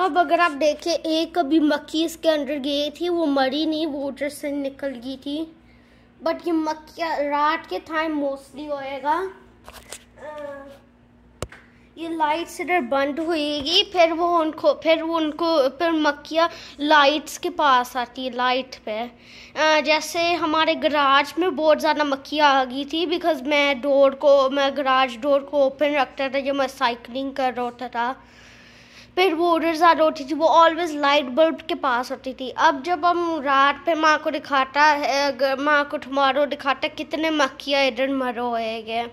अब अगर आप देखें एक अभी मक्खी इसके अंदर गई थी वो मरी नहीं वो उधर से निकल गई थी बट ये मक्खी रात के टाइम मोस्टली होएगा ये लाइट्स इधर बंद होएगी फिर वो उनको फिर वो उनको फिर मक्खियाँ लाइट्स के पास आती है लाइट पे जैसे हमारे गराज में बहुत ज़्यादा मक्खियाँ आ गई थी बिकॉज़ मैं डोर को मैं गराज डोर को ओपन रखता था जब मैं साइकिलिंग कर रहा होता था फिर वो उधर ज्यादा रोटी थी वो ऑलवेज़ लाइट बल्ब के पास होती थी अब जब हम रात पे माँ को दिखाता है माँ को ठुमारो दिखाता कितने मक्खिया इधर मरो गए